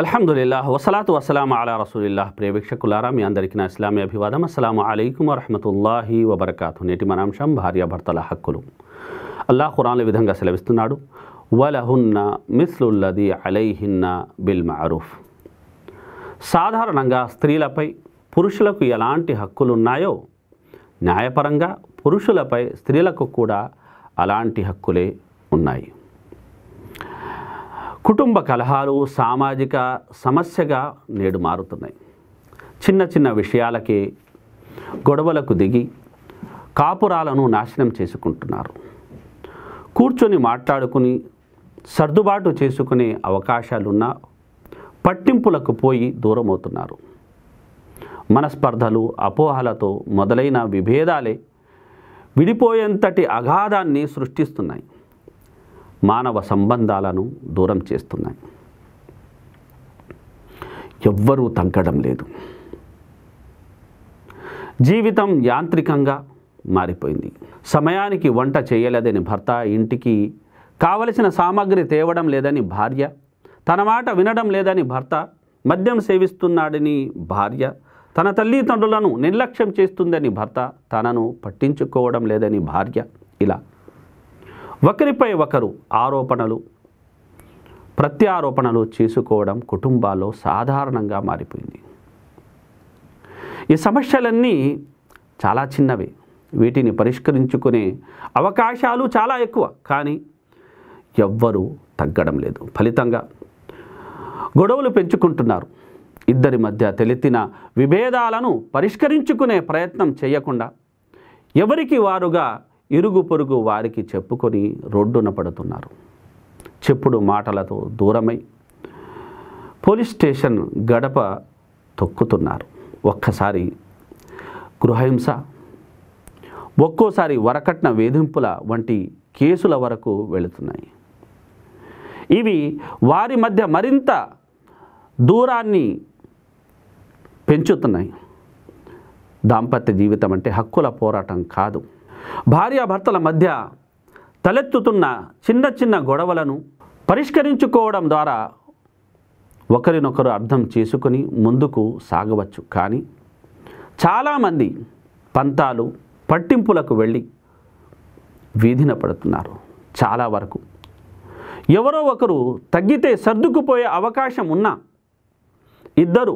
అల్హదుల్లా వసలాతు వసలాం అలా రసూలిల్లా ప్రియ వీక్షకులారా మీ అందరికీ నా ఇస్లామీ అభివాదం అస్సలం అలైకుం వరహమతుల్లాహి వబర్కాతు నేటి మనాంశం భార్యాభర్తల హక్కులు అల్లాహ్ ఖురాన్ల విధంగా సెలవిస్తున్నాడు వలహున్న మిస్లుల్లది అలైహిన్న బిల్ మారూఫ్ సాధారణంగా స్త్రీలపై పురుషులకు ఎలాంటి హక్కులున్నాయో న్యాయపరంగా పురుషులపై స్త్రీలకు కూడా అలాంటి హక్కులే ఉన్నాయి కుటుంబ కలహాలు సామాజిక సమస్యగా నేడు మారుతున్నాయి చిన్న చిన్న విషయాలకి గొడవలకు దిగి కాపురాలను నాశనం చేసుకుంటున్నారు కూర్చొని మాట్లాడుకుని సర్దుబాటు చేసుకునే అవకాశాలున్న పట్టింపులకు పోయి దూరమవుతున్నారు మనస్పర్ధలు అపోహలతో మొదలైన విభేదాలే విడిపోయేంతటి అగాధాన్ని సృష్టిస్తున్నాయి మానవ సంబంధాలను దూరం చేస్తున్నాయి ఎవ్వరూ తంకడం లేదు జీవితం యాంత్రికంగా మారిపోయింది సమయానికి వంట చేయలేదని భర్త ఇంటికి కావలసిన సామాగ్రి తేవడం లేదని భార్య తన మాట వినడం లేదని భర్త మద్యం సేవిస్తున్నాడని భార్య తన తల్లిదండ్రులను నిర్లక్ష్యం చేస్తుందని భర్త తనను పట్టించుకోవడం లేదని భార్య ఇలా ఒకరిపై ఒకరు ఆరోపణలు ప్రత్యారోపణలు చేసుకోవడం కుటుంబాల్లో సాధారణంగా మారిపోయింది ఈ సమస్యలన్నీ చాలా చిన్నవి వీటిని పరిష్కరించుకునే అవకాశాలు చాలా ఎక్కువ కానీ ఎవ్వరూ తగ్గడం లేదు ఫలితంగా గొడవలు పెంచుకుంటున్నారు ఇద్దరి మధ్య తెలితిన విభేదాలను పరిష్కరించుకునే ప్రయత్నం చేయకుండా ఎవరికి వారుగా ఇరుగు పొరుగు వారికి చెప్పుకొని రోడ్డున పడుతున్నారు చెప్పుడు మాటలతో దూరమై పోలీస్ స్టేషన్ గడప తొక్కుతున్నారు ఒక్కసారి గృహహింస ఒక్కోసారి వరకట్న వేధింపుల వంటి కేసుల వరకు వెళుతున్నాయి ఇవి వారి మధ్య మరింత దూరాన్ని పెంచుతున్నాయి దాంపత్య జీవితం అంటే హక్కుల పోరాటం కాదు భార్యాభర్తల మధ్య తలెత్తుతున్న చిన్న చిన్న గొడవలను పరిష్కరించుకోవడం ద్వారా ఒకరినొకరు అర్థం చేసుకుని ముందుకు సాగవచ్చు కానీ చాలామంది పంతాలు పట్టింపులకు వెళ్ళి వీధిన పడుతున్నారు చాలా వరకు ఎవరో ఒకరు తగ్గితే సర్దుకుపోయే అవకాశం ఉన్నా ఇద్దరు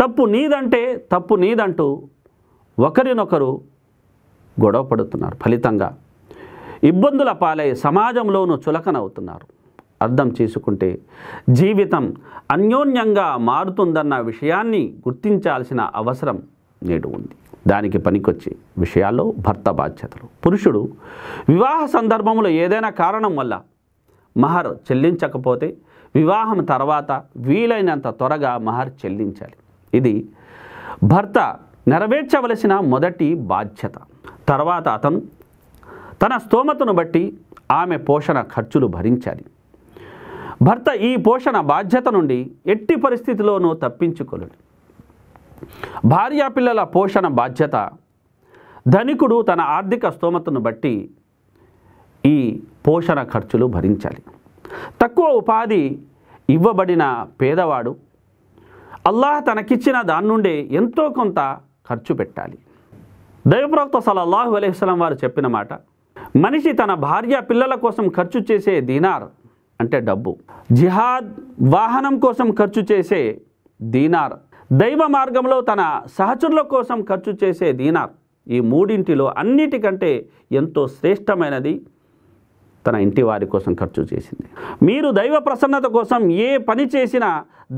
తప్పు నీదంటే తప్పు నీదంటూ ఒకరినొకరు గొడవ పడుతున్నారు ఫలితంగా ఇబ్బందుల పాలై సమాజంలోనూ చులకనవుతున్నారు అర్థం చేసుకుంటే జీవితం అన్యోన్యంగా మారుతుందన్న విషయాన్ని గుర్తించాల్సిన అవసరం నేడు ఉంది దానికి పనికొచ్చే విషయాల్లో భర్త బాధ్యతలు పురుషుడు వివాహ సందర్భంలో ఏదైనా కారణం వల్ల మహర్ చెల్లించకపోతే వివాహం తర్వాత వీలైనంత త్వరగా మహర్ చెల్లించాలి ఇది భర్త నెరవేర్చవలసిన మొదటి బాధ్యత తర్వాత అతను తన స్తోమతను బట్టి ఆమె పోషణ ఖర్చులు భరించాలి భర్త ఈ పోషణ బాధ్యత నుండి ఎట్టి పరిస్థితిలోనూ తప్పించుకోలేడు భార్యాపిల్లల పోషణ బాధ్యత ధనికుడు తన ఆర్థిక స్తోమతను బట్టి ఈ పోషణ ఖర్చులు భరించాలి తక్కువ ఉపాధి ఇవ్వబడిన పేదవాడు అల్లాహ్ తనకిచ్చిన దాని నుండే ఎంతో కొంత ఖర్చు పెట్టాలి దైవప్రవక్త సలల్లాహు అలైహిస్లం వారు చెప్పిన మాట మనిషి తన భార్య పిల్లల కోసం ఖర్చు చేసే దీనార్ అంటే డబ్బు జిహాద్ వాహనం కోసం ఖర్చు చేసే దీనార్ దైవ మార్గంలో తన సహచరుల కోసం ఖర్చు చేసే దీనార్ ఈ మూడింటిలో అన్నిటికంటే ఎంతో శ్రేష్టమైనది తన ఇంటి వారి కోసం ఖర్చు చేసింది మీరు దైవ ప్రసన్నత కోసం ఏ పని చేసినా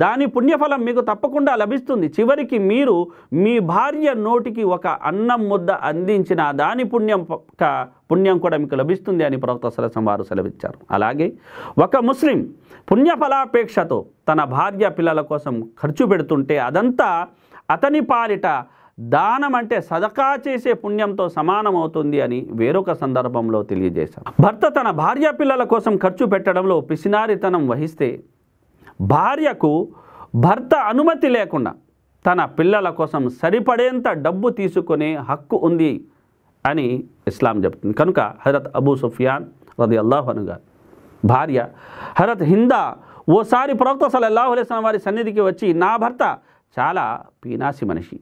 దాని పుణ్యఫలం మీకు తప్పకుండా లభిస్తుంది చివరికి మీరు మీ భార్య నోటికి ఒక అన్నం ముద్ద అందించిన దాని పుణ్యం పుణ్యం కూడా మీకు లభిస్తుంది అని ప్రవక్త సరసం వారు సెలవిచ్చారు అలాగే ఒక ముస్లిం పుణ్యఫలాపేక్షతో తన భార్య పిల్లల కోసం ఖర్చు పెడుతుంటే అదంతా అతని పాలిట దానం అంటే సదకా చేసే పుణ్యంతో సమానమవుతుంది అని వేరొక సందర్భంలో తెలియజేశారు భర్త తన భార్య పిల్లల కోసం ఖర్చు పెట్టడంలో పిసినారితనం వహిస్తే భార్యకు భర్త అనుమతి లేకుండా తన పిల్లల కోసం సరిపడేంత డబ్బు తీసుకునే హక్కు ఉంది అని ఇస్లాం చెప్తుంది కనుక హరత్ అబూ సుఫియాన్ రది అల్లాహ్ గారు భార్య హరత్ హిందా ఓసారి ప్రవక్త సలల్లాహు అలైస్ వారి సన్నిధికి వచ్చి నా భర్త చాలా పీనాసి మనిషి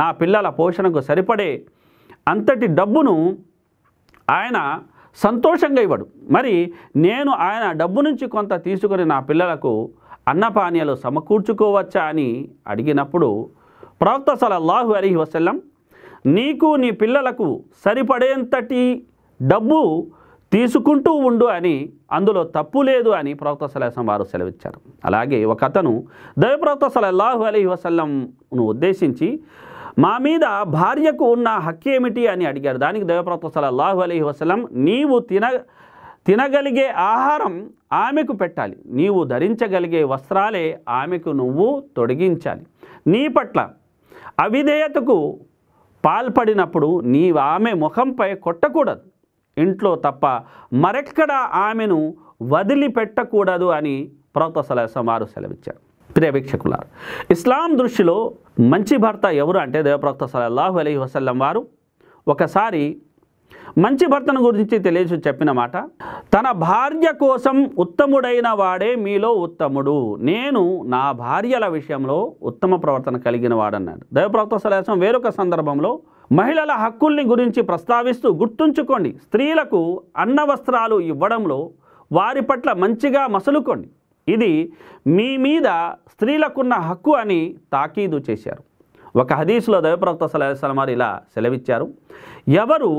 నా పిల్లల పోషణకు సరిపడే అంతటి డబ్బును ఆయన సంతోషంగా ఇవ్వడు మరి నేను ఆయన డబ్బు నుంచి కొంత తీసుకుని నా పిల్లలకు అన్నపానీయాలు సమకూర్చుకోవచ్చా అని అడిగినప్పుడు ప్రవక్త సలల్లాహు అలీ వసల్లం నీకు నీ పిల్లలకు సరిపడేంతటి డబ్బు తీసుకుంటూ ఉండు అని అందులో తప్పు లేదు అని ప్రవక్త సలహం వారు సెలవిచ్చారు అలాగే ఒక అతను దైవ ప్రవక్త సలల్లాహు అలీ వసల్లంను ఉద్దేశించి మా మీద భార్యకు ఉన్న ఏమిటి అని అడిగారు దానికి దేవప్రత అల్లాహు అలీ వసలం నీవు తిన తినగలిగే ఆహారం ఆమెకు పెట్టాలి నీవు ధరించగలిగే వస్త్రాలే ఆమెకు నువ్వు తొడిగించాలి నీ పట్ల అవిధేయతకు పాల్పడినప్పుడు నీ ఆమె ముఖంపై కొట్టకూడదు ఇంట్లో తప్ప మరెక్కడా ఆమెను వదిలిపెట్టకూడదు అని ప్రవక్త సలహా సమారు సెలవిచ్చారు ప్రియవేక్షకులారు ఇస్లాం దృష్టిలో మంచి భర్త ఎవరు అంటే దేవప్రవక్త సలహు అలీ వసల్లం వారు ఒకసారి మంచి భర్తను గురించి తెలియచు చెప్పిన మాట తన భార్య కోసం ఉత్తముడైన వాడే మీలో ఉత్తముడు నేను నా భార్యల విషయంలో ఉత్తమ ప్రవర్తన కలిగిన వాడన్నాడు దైవప్రవక్త సలహాసం వేరొక సందర్భంలో మహిళల హక్కుల్ని గురించి ప్రస్తావిస్తూ గుర్తుంచుకోండి స్త్రీలకు అన్న వస్త్రాలు ఇవ్వడంలో వారి పట్ల మంచిగా మసలుకోండి ఇది మీ మీద స్త్రీలకున్న హక్కు అని తాకీదు చేశారు ఒక హదీసులో దైవప్రవక్త సలహాం వారు ఇలా సెలవిచ్చారు ఎవరు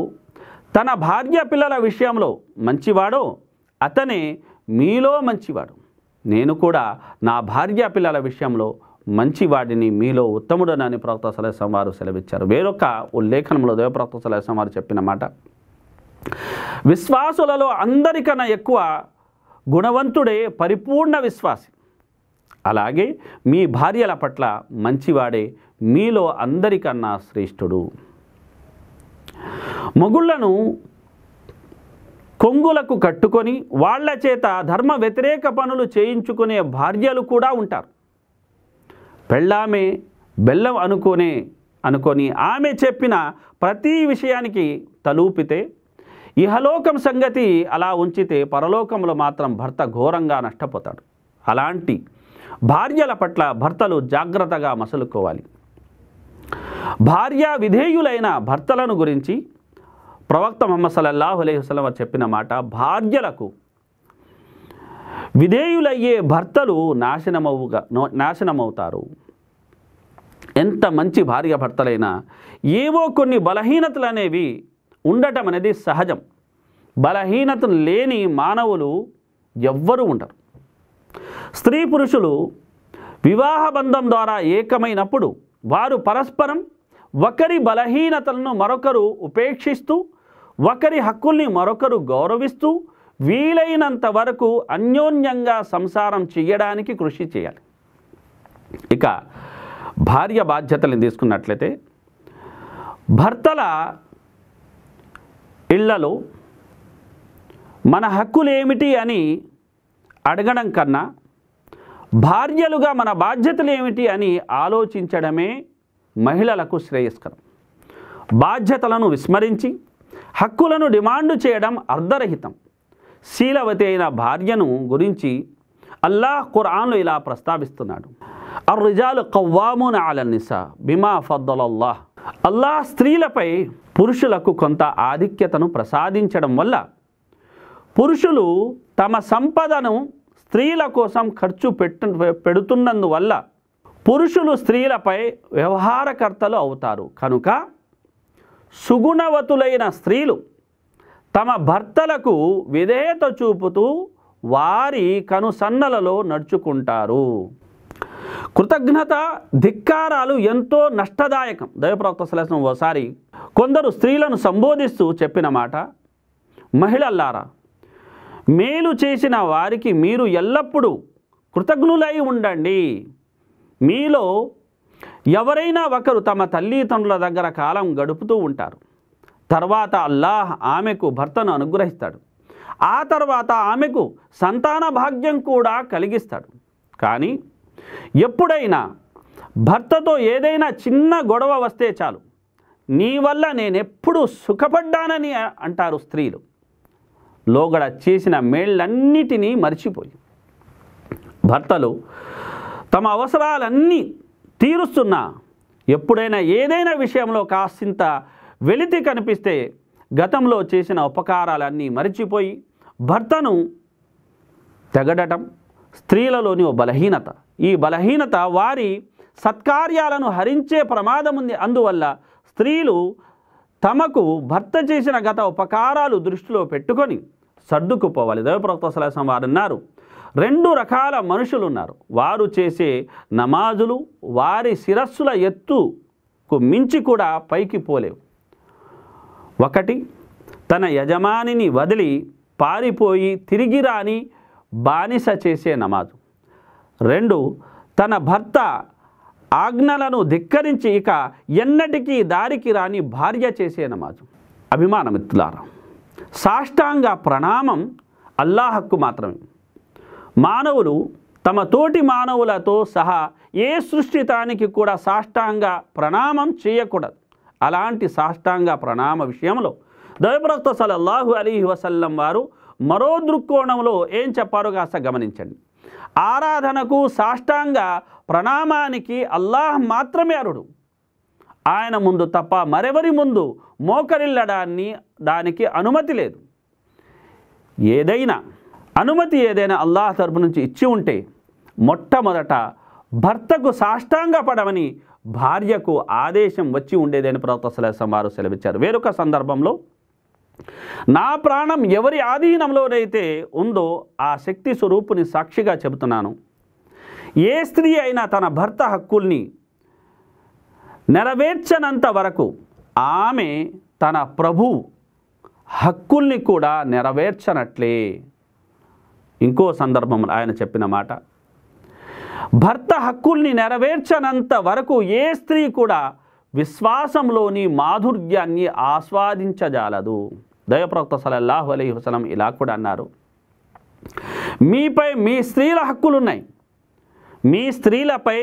తన భార్య పిల్లల విషయంలో మంచివాడో అతనే మీలో మంచివాడు నేను కూడా నా భార్య పిల్లల విషయంలో మంచివాడిని మీలో ఉత్తముడనని ప్రవక్త సలహాం వారు సెలవిచ్చారు వేరొక ఉల్లేఖనంలో దైవప్రవక్త సలహాం వారు చెప్పిన మాట విశ్వాసులలో అందరికన్నా ఎక్కువ గుణవంతుడే పరిపూర్ణ విశ్వాసి అలాగే మీ భార్యల పట్ల మంచివాడే మీలో అందరికన్నా శ్రేష్ఠుడు మొగుళ్లను కొంగులకు కట్టుకొని వాళ్ల చేత ధర్మ వ్యతిరేక పనులు చేయించుకునే భార్యలు కూడా ఉంటారు పెళ్ళామే బెల్లం అనుకునే అనుకొని ఆమె చెప్పిన ప్రతి విషయానికి తలూపితే ఇహలోకం సంగతి అలా ఉంచితే పరలోకంలో మాత్రం భర్త ఘోరంగా నష్టపోతాడు అలాంటి భార్యల పట్ల భర్తలు జాగ్రత్తగా మసలుకోవాలి భార్య విధేయులైన భర్తలను గురించి ప్రవక్త మొహమ్మద్ సల్లల్లాహు అలహి వసలం చెప్పిన మాట భార్యలకు విధేయులయ్యే భర్తలు నాశనమవుగా నాశనమవుతారు ఎంత మంచి భార్య భర్తలైనా ఏవో కొన్ని బలహీనతలు అనేవి ఉండటం అనేది సహజం బలహీనత లేని మానవులు ఎవ్వరూ ఉండరు స్త్రీ పురుషులు వివాహ బంధం ద్వారా ఏకమైనప్పుడు వారు పరస్పరం ఒకరి బలహీనతలను మరొకరు ఉపేక్షిస్తూ ఒకరి హక్కుల్ని మరొకరు గౌరవిస్తూ వీలైనంత వరకు అన్యోన్యంగా సంసారం చేయడానికి కృషి చేయాలి ఇక భార్య బాధ్యతలను తీసుకున్నట్లయితే భర్తల ఇళ్లలో మన హక్కులు ఏమిటి అని అడగడం కన్నా భార్యలుగా మన బాధ్యతలు ఏమిటి అని ఆలోచించడమే మహిళలకు శ్రేయస్కరం బాధ్యతలను విస్మరించి హక్కులను డిమాండ్ చేయడం అర్ధరహితం శీలవతి అయిన భార్యను గురించి అల్లాహ్ ఖురాన్లు ఇలా ప్రస్తావిస్తున్నాడు అర్రిజాలు కవ్వామున్ అలన్నిసా బిమా ఫద్దలల్లాహ్ అల్లా స్త్రీలపై పురుషులకు కొంత ఆధిక్యతను ప్రసాదించడం వల్ల పురుషులు తమ సంపదను స్త్రీల కోసం ఖర్చు పెట్టు పెడుతున్నందువల్ల పురుషులు స్త్రీలపై వ్యవహారకర్తలు అవుతారు కనుక సుగుణవతులైన స్త్రీలు తమ భర్తలకు విధేయత చూపుతూ వారి కనుసన్నలలో నడుచుకుంటారు కృతజ్ఞత ధిక్కారాలు ఎంతో నష్టదాయకం దైవప్రవక్త శ్లేషం ఓసారి కొందరు స్త్రీలను సంబోధిస్తూ చెప్పిన మాట మహిళల్లారా మేలు చేసిన వారికి మీరు ఎల్లప్పుడూ కృతజ్ఞులై ఉండండి మీలో ఎవరైనా ఒకరు తమ తల్లిదండ్రుల దగ్గర కాలం గడుపుతూ ఉంటారు తర్వాత అల్లాహ్ ఆమెకు భర్తను అనుగ్రహిస్తాడు ఆ తర్వాత ఆమెకు సంతాన భాగ్యం కూడా కలిగిస్తాడు కానీ ఎప్పుడైనా భర్తతో ఏదైనా చిన్న గొడవ వస్తే చాలు నీ వల్ల నేను ఎప్పుడు సుఖపడ్డానని అంటారు స్త్రీలు లోగడ చేసిన మేళ్ళన్నిటినీ మర్చిపోయి భర్తలు తమ అవసరాలన్నీ తీరుస్తున్నా ఎప్పుడైనా ఏదైనా విషయంలో కాసింత వెలితి కనిపిస్తే గతంలో చేసిన ఉపకారాలన్నీ మరిచిపోయి భర్తను తెగడటం స్త్రీలలోని ఓ బలహీనత ఈ బలహీనత వారి సత్కార్యాలను హరించే ప్రమాదం ఉంది అందువల్ల స్త్రీలు తమకు భర్త చేసిన గత ఉపకారాలు దృష్టిలో పెట్టుకొని సర్దుకుపోవాలి దైవప్రవక్త సలహం వారు అన్నారు రెండు రకాల మనుషులు ఉన్నారు వారు చేసే నమాజులు వారి శిరస్సుల ఎత్తుకు మించి కూడా పైకి పోలేవు ఒకటి తన యజమానిని వదిలి పారిపోయి తిరిగి రాని బానిస చేసే నమాజు రెండు తన భర్త ఆజ్ఞలను ధిక్కరించి ఇక ఎన్నటికీ దారికి రాని భార్య చేసే నమాజు అభిమానమిత్తులారా సాష్టాంగ ప్రణామం అల్లాహక్కు మాత్రమే మానవులు తమ తోటి మానవులతో సహా ఏ సృష్టితానికి కూడా సాష్టాంగ ప్రణామం చేయకూడదు అలాంటి సాష్టాంగ ప్రణామ విషయంలో దైవప్రక్త సలల్లాహు అలీ వసల్లం వారు మరో దృక్కోణంలో ఏం చెప్పారో కాస్త గమనించండి ఆరాధనకు సాష్టాంగ ప్రణామానికి అల్లాహ్ మాత్రమే అరుడు ఆయన ముందు తప్ప మరెవరి ముందు మోకరిల్లడాన్ని దానికి అనుమతి లేదు ఏదైనా అనుమతి ఏదైనా అల్లాహ్ తరపు నుంచి ఇచ్చి ఉంటే మొట్టమొదట భర్తకు సాష్టాంగ పడమని భార్యకు ఆదేశం వచ్చి ఉండేదని ప్రవక్త సలహం వారు సెలవిచ్చారు వేరొక సందర్భంలో నా ప్రాణం ఎవరి ఆధీనంలోనైతే ఉందో ఆ శక్తి స్వరూపుని సాక్షిగా చెబుతున్నాను ఏ స్త్రీ అయినా తన భర్త హక్కుల్ని నెరవేర్చనంత వరకు ఆమె తన ప్రభు హక్కుల్ని కూడా నెరవేర్చనట్లే ఇంకో సందర్భంలో ఆయన చెప్పిన మాట భర్త హక్కుల్ని నెరవేర్చనంత వరకు ఏ స్త్రీ కూడా విశ్వాసంలోని మాధుర్యాన్ని ఆస్వాదించజాలదు దయప్రవక్త సలహు అలీ వసలం ఇలా కూడా అన్నారు మీపై మీ స్త్రీల హక్కులున్నాయి మీ స్త్రీలపై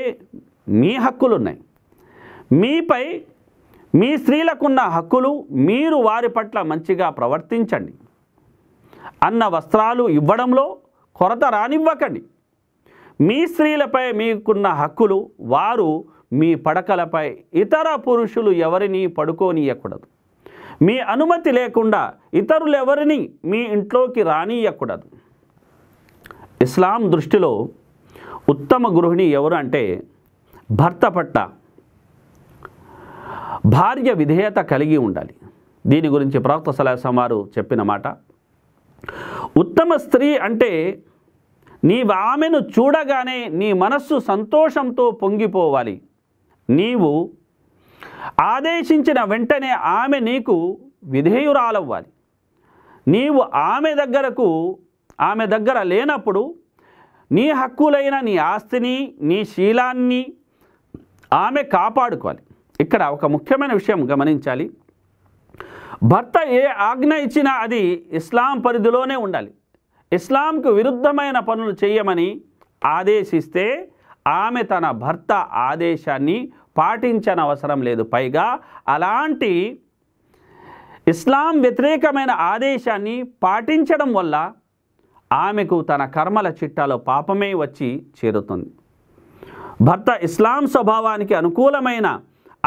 మీ హక్కులున్నాయి మీపై మీ స్త్రీలకున్న హక్కులు మీరు వారి పట్ల మంచిగా ప్రవర్తించండి అన్న వస్త్రాలు ఇవ్వడంలో కొరత రానివ్వకండి మీ స్త్రీలపై మీకున్న హక్కులు వారు మీ పడకలపై ఇతర పురుషులు ఎవరిని పడుకోనీయకూడదు మీ అనుమతి లేకుండా ఇతరులెవరిని మీ ఇంట్లోకి రానియకూడదు ఇస్లాం దృష్టిలో ఉత్తమ గృహిణి ఎవరు అంటే భర్త పట్ట భార్య విధేయత కలిగి ఉండాలి దీని గురించి ప్రవక్త సలహా వారు చెప్పిన మాట ఉత్తమ స్త్రీ అంటే నీవు ఆమెను చూడగానే నీ మనస్సు సంతోషంతో పొంగిపోవాలి నీవు ఆదేశించిన వెంటనే ఆమె నీకు విధేయురాలవ్వాలి నీవు ఆమె దగ్గరకు ఆమె దగ్గర లేనప్పుడు నీ హక్కులైన నీ ఆస్తిని నీ శీలాన్ని ఆమె కాపాడుకోవాలి ఇక్కడ ఒక ముఖ్యమైన విషయం గమనించాలి భర్త ఏ ఆజ్ఞ ఇచ్చినా అది ఇస్లాం పరిధిలోనే ఉండాలి ఇస్లాంకు విరుద్ధమైన పనులు చేయమని ఆదేశిస్తే ఆమె తన భర్త ఆదేశాన్ని పాటించనవసరం లేదు పైగా అలాంటి ఇస్లాం వ్యతిరేకమైన ఆదేశాన్ని పాటించడం వల్ల ఆమెకు తన కర్మల చిట్టాలో పాపమే వచ్చి చేరుతుంది భర్త ఇస్లాం స్వభావానికి అనుకూలమైన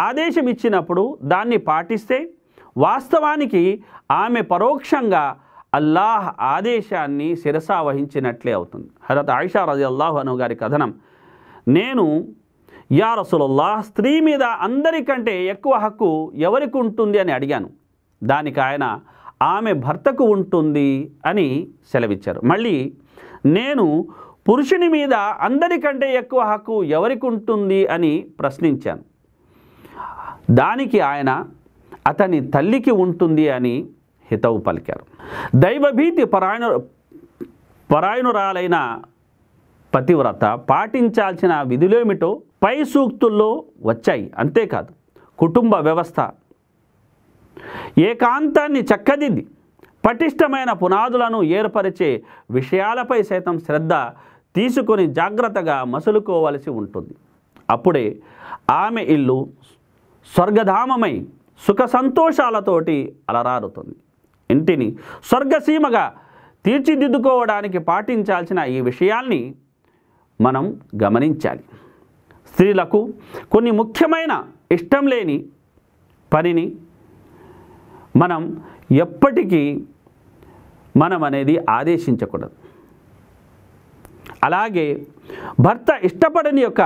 ఆదేశం ఇచ్చినప్పుడు దాన్ని పాటిస్తే వాస్తవానికి ఆమె పరోక్షంగా అల్లాహ్ ఆదేశాన్ని శిరసా వహించినట్లే అవుతుంది హరత్ ఆయిషా రజి అల్లాహు అను గారి కథనం నేను యా రసులల్లా స్త్రీ మీద అందరికంటే ఎక్కువ హక్కు ఎవరికి ఉంటుంది అని అడిగాను దానికి ఆయన ఆమె భర్తకు ఉంటుంది అని సెలవిచ్చారు మళ్ళీ నేను పురుషుని మీద అందరికంటే ఎక్కువ హక్కు ఎవరికి ఉంటుంది అని ప్రశ్నించాను దానికి ఆయన అతని తల్లికి ఉంటుంది అని హితవు పలికారు దైవభీతి పరాయణ పరాయణురాలైన పతివ్రత పాటించాల్సిన విధులేమిటో పై సూక్తుల్లో వచ్చాయి అంతేకాదు కుటుంబ వ్యవస్థ ఏకాంతాన్ని చక్కదిద్ది పటిష్టమైన పునాదులను ఏర్పరిచే విషయాలపై సైతం శ్రద్ధ తీసుకొని జాగ్రత్తగా మసులుకోవలసి ఉంటుంది అప్పుడే ఆమె ఇల్లు స్వర్గధామమై సుఖ సంతోషాలతోటి అలరారుతుంది ఇంటిని స్వర్గసీమగా తీర్చిదిద్దుకోవడానికి పాటించాల్సిన ఈ విషయాల్ని మనం గమనించాలి స్త్రీలకు కొన్ని ముఖ్యమైన ఇష్టం లేని పనిని మనం ఎప్పటికీ మనం అనేది ఆదేశించకూడదు అలాగే భర్త ఇష్టపడని యొక్క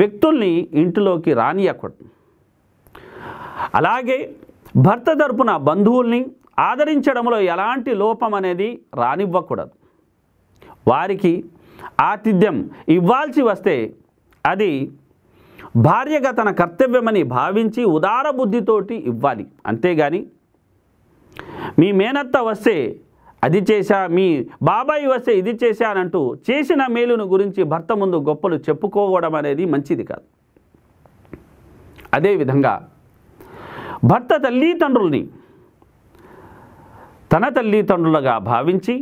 వ్యక్తుల్ని ఇంటిలోకి రానియకూడదు అలాగే భర్త తరపున బంధువుల్ని ఆదరించడంలో ఎలాంటి లోపం అనేది రానివ్వకూడదు వారికి ఆతిథ్యం ఇవ్వాల్సి వస్తే అది భార్యగా తన కర్తవ్యమని భావించి ఉదార బుద్ధితోటి ఇవ్వాలి అంతేగాని మీ మేనత్త వస్తే అది చేశా మీ బాబాయి వస్తే ఇది చేశానంటూ చేసిన మేలును గురించి భర్త ముందు గొప్పలు చెప్పుకోవడం అనేది మంచిది కాదు అదేవిధంగా భర్త తల్లిదండ్రుల్ని తన తల్లిదండ్రులుగా భావించి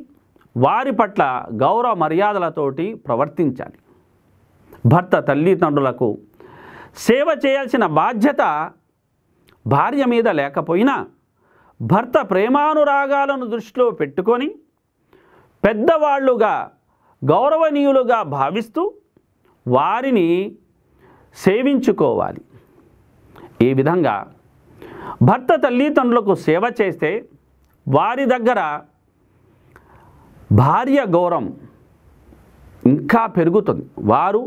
వారి పట్ల గౌరవ మర్యాదలతోటి ప్రవర్తించాలి భర్త తల్లిదండ్రులకు సేవ చేయాల్సిన బాధ్యత భార్య మీద లేకపోయినా భర్త ప్రేమానురాగాలను దృష్టిలో పెట్టుకొని పెద్దవాళ్ళుగా గౌరవనీయులుగా భావిస్తూ వారిని సేవించుకోవాలి ఈ విధంగా భర్త తల్లిదండ్రులకు సేవ చేస్తే వారి దగ్గర భార్య గౌరవం ఇంకా పెరుగుతుంది వారు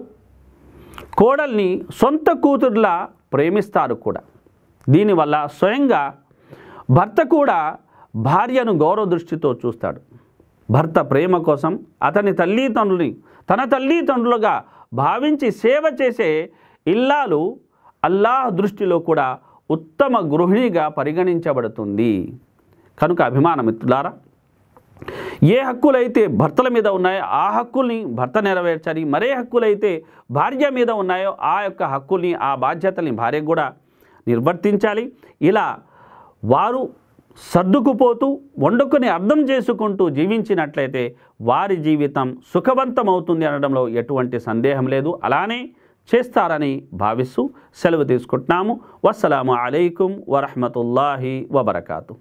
కోడల్ని సొంత కూతురులా ప్రేమిస్తారు కూడా దీనివల్ల స్వయంగా భర్త కూడా భార్యను గౌరవ దృష్టితో చూస్తాడు భర్త ప్రేమ కోసం అతని తల్లిదండ్రుని తన తల్లిదండ్రులుగా భావించి సేవ చేసే ఇల్లాలు అల్లాహ్ దృష్టిలో కూడా ఉత్తమ గృహిణిగా పరిగణించబడుతుంది కనుక అభిమాన మిత్రులారా ఏ హక్కులైతే భర్తల మీద ఉన్నాయో ఆ హక్కుల్ని భర్త నెరవేర్చాలి మరే హక్కులైతే భార్య మీద ఉన్నాయో ఆ యొక్క హక్కుల్ని ఆ బాధ్యతల్ని భార్య కూడా నిర్వర్తించాలి ఇలా వారు సర్దుకుపోతూ వండుకొని అర్థం చేసుకుంటూ జీవించినట్లయితే వారి జీవితం సుఖవంతం అవుతుంది అనడంలో ఎటువంటి సందేహం లేదు అలానే చేస్తారని భావిస్తూ సెలవు తీసుకుంటున్నాము వస్సలాము అలైకుం వరహమతుల్లాహి వబర్కాతు